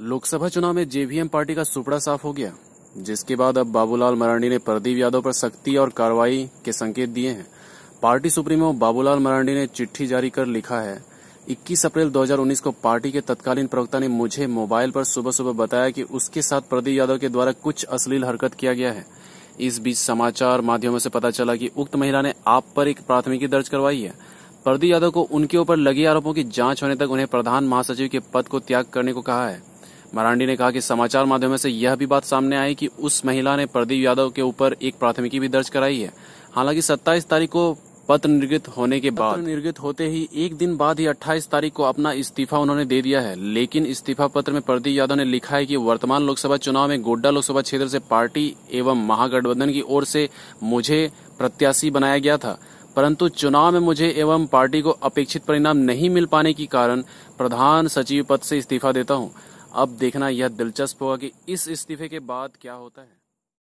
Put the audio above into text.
लोकसभा चुनाव में JVM party का सुपड़ा साफ हो गया जिसके बाद अब बाबूलाल मरांडी ने प्रदीप यादव पर सख्ती और कार्रवाई के संकेत दिए हैं पार्टी सुप्रीमो बाबूलाल मरांडी ने चिट्ठी जारी कर लिखा है 21 अप्रैल 2019 को पार्टी के तत्कालीन प्रवक्ता ने मुझे मोबाइल पर सुबह सुबह बताया कि उसके साथ प्रदीप यादव के द्वारा कुछ अश्लील हरकत किया गया है इस बीच समाचार माध्यमों से पता चला कि उक्त महिला ने आप पर एक प्राथमिकी दर्ज करवाई है प्रदीप यादव को उनके ऊपर लगे आरोपों की जांच होने तक उन्हें प्रधान महासचिव के पद को त्याग करने को कहा है मरांडी ने कहा कि समाचार माध्यमों से यह भी बात सामने आई कि उस महिला ने प्रदीप यादव के ऊपर एक प्राथमिकी भी दर्ज कराई है हालांकि 27 तारीख को पत्र निर्गत होने के बाद निर्गत होते ही एक दिन बाद ही 28 तारीख को अपना इस्तीफा उन्होंने दे दिया है लेकिन इस्तीफा पत्र में प्रदीप यादव ने लिखा है कि वर्तमान लोकसभा चुनाव में गोड्डा लोकसभा क्षेत्र से पार्टी एवं महागठबंधन की ओर से मुझे प्रत्याशी बनाया गया था परंतु चुनाव में मुझे एवं पार्टी को अपेक्षित परिणाम नहीं मिल पाने के कारण प्रधान सचिव पद से इस्तीफा देता हूं अब देखना यह दिलचस्प होगा कि इस इस्तीफे के बाद क्या होता है